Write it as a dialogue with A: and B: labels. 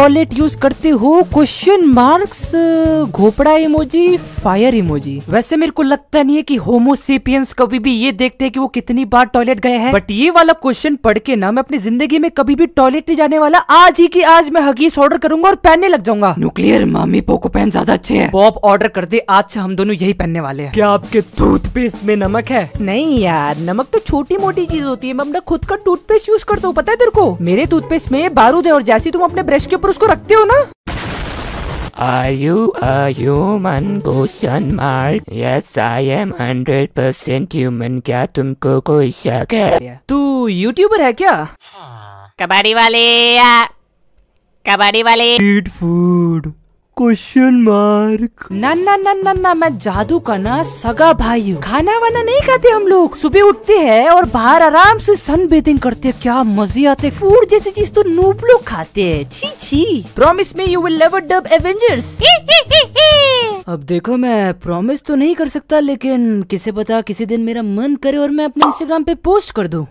A: Toilet use करते हो question marks घोपड़ा इमोजी फायर इमोजी वैसे मेरे को लगता नहीं है कि होमोसेपियंस कभी भी ये देखते हैं कि वो कितनी बार टॉयलेट गए हैं बट ये वाला क्वेश्चन पढ़ के ना मैं अपनी जिंदगी में कभी भी टॉयलेट नहीं जाने वाला आज ही की आज मैं हगीस ऑर्डर करूंगा और पहनने लग जाऊंगा न्यूक्लियर मामी पोको पहन ज्यादा अच्छे है पॉप ऑर्डर कर दे आज से हम दोनों यही पहनने वाले हैं क्या आपके टूथपेस्ट में नमक है नहीं यार नमक तो छोटी मोटी चीज होती है मैं अपना खुद का टूथपेस्ट यूज करता हूँ पता है तेरे को मेरे टूथपेस्ट में बारूद है और जैसी तुम अपने ब्रश के पर उसको रखते हो ना
B: Are you a human question mark? Yes, I am 100% human. क्या तुमको कोई शक है
C: तू यूट्यूबर है क्या कबाड़ी वाले या कबाड़ी वाले Eat food.
A: क्वेश्चन मार्क नन्ना नन्ना ना मैं जादू का ना सगा भाई हूँ खाना वाना नहीं खाते हम लोग सुबह उठते हैं और बाहर आराम से सन बेदिंग करते हैं क्या मजे आते फूड जैसी चीज तो नूप लोग खाते हैं छी छी promise me you will never dub Avengers अब देखो मैं प्रॉमिस तो नहीं कर सकता लेकिन किसे पता किसी दिन मेरा मन करे और मैं अपने इंस्टाग्राम पे पोस्ट कर दूँ